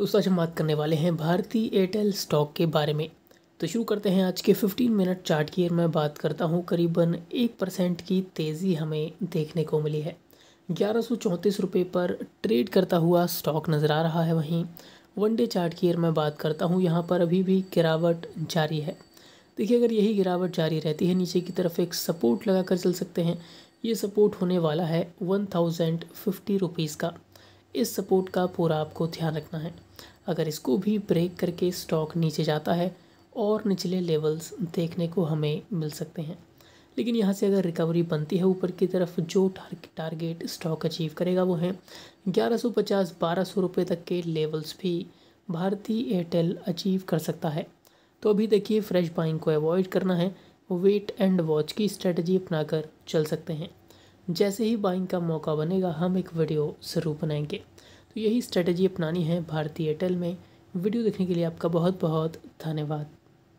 दोस्तों आज हम बात करने वाले हैं भारतीय एयरटेल स्टॉक के बारे में तो शुरू करते हैं आज के 15 मिनट चार्ट की मैं बात करता हूं करीबन एक परसेंट की तेज़ी हमें देखने को मिली है ग्यारह सौ रुपये पर ट्रेड करता हुआ स्टॉक नज़र आ रहा है वहीं वन डे चार्ट की मैं बात करता हूँ यहाँ पर अभी भी गिरावट जारी है देखिए अगर यही गिरावट जारी रहती है नीचे की तरफ एक सपोर्ट लगा कर चल सकते हैं ये सपोर्ट होने वाला है वन थाउजेंड फिफ्टी रुपीज़ का इस सपोर्ट का पूरा आपको ध्यान रखना है अगर इसको भी ब्रेक करके स्टॉक नीचे जाता है और निचले लेवल्स देखने को हमें मिल सकते हैं लेकिन यहाँ से अगर रिकवरी बनती है ऊपर की तरफ जो टारगेट स्टॉक अचीव करेगा वो है 1150 1200 रुपये तक के लेवल्स भी भारतीय एयरटेल अचीव कर सकता है तो अभी देखिए फ्रेश बाइंग को अवॉइड करना है वेट एंड वॉच की स्ट्रेटजी अपनाकर चल सकते हैं जैसे ही बाइंग का मौका बनेगा हम एक वीडियो ज़रूर बनाएंगे तो यही स्ट्रेटजी अपनानी है भारतीय एयरटेल में वीडियो देखने के लिए आपका बहुत बहुत धन्यवाद